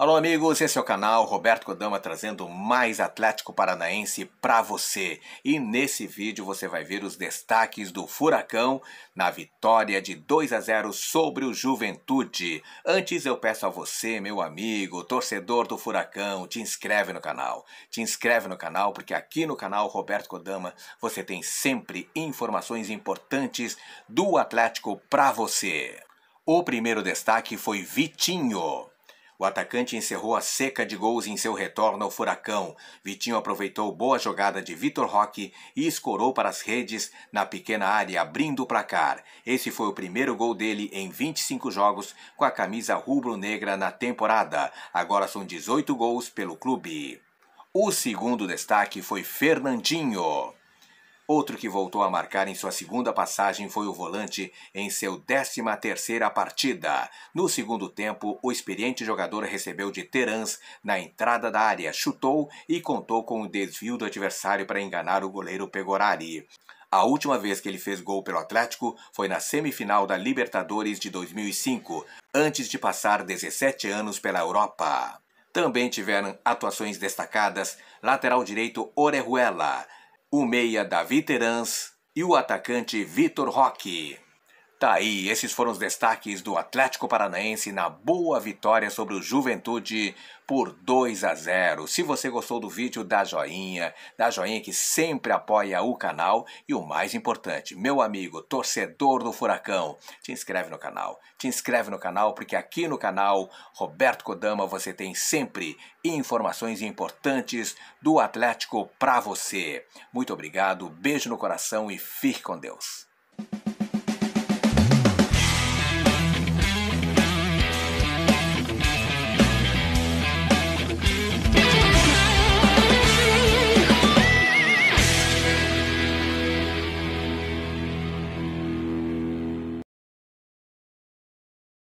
Alô, amigos, esse é o canal Roberto Kodama trazendo mais Atlético Paranaense para você. E nesse vídeo você vai ver os destaques do Furacão na vitória de 2 a 0 sobre o Juventude. Antes eu peço a você, meu amigo, torcedor do Furacão, te inscreve no canal. Te inscreve no canal porque aqui no canal Roberto Kodama você tem sempre informações importantes do Atlético para você. O primeiro destaque foi Vitinho. O atacante encerrou a seca de gols em seu retorno ao Furacão. Vitinho aproveitou boa jogada de Vitor Roque e escorou para as redes na pequena área, abrindo o placar. Esse foi o primeiro gol dele em 25 jogos com a camisa rubro-negra na temporada. Agora são 18 gols pelo clube. O segundo destaque foi Fernandinho. Outro que voltou a marcar em sua segunda passagem foi o volante em seu 13 terceira partida. No segundo tempo, o experiente jogador recebeu de Terans na entrada da área, chutou e contou com o desvio do adversário para enganar o goleiro Pegorari. A última vez que ele fez gol pelo Atlético foi na semifinal da Libertadores de 2005, antes de passar 17 anos pela Europa. Também tiveram atuações destacadas lateral direito Orejuela, o meia Davi Terans e o atacante Vitor Roque. Tá aí, esses foram os destaques do Atlético Paranaense na boa vitória sobre o Juventude por 2 a 0. Se você gostou do vídeo, dá joinha, dá joinha que sempre apoia o canal e o mais importante, meu amigo torcedor do Furacão, te inscreve no canal. Te inscreve no canal porque aqui no canal Roberto Kodama você tem sempre informações importantes do Atlético para você. Muito obrigado, beijo no coração e fique com Deus.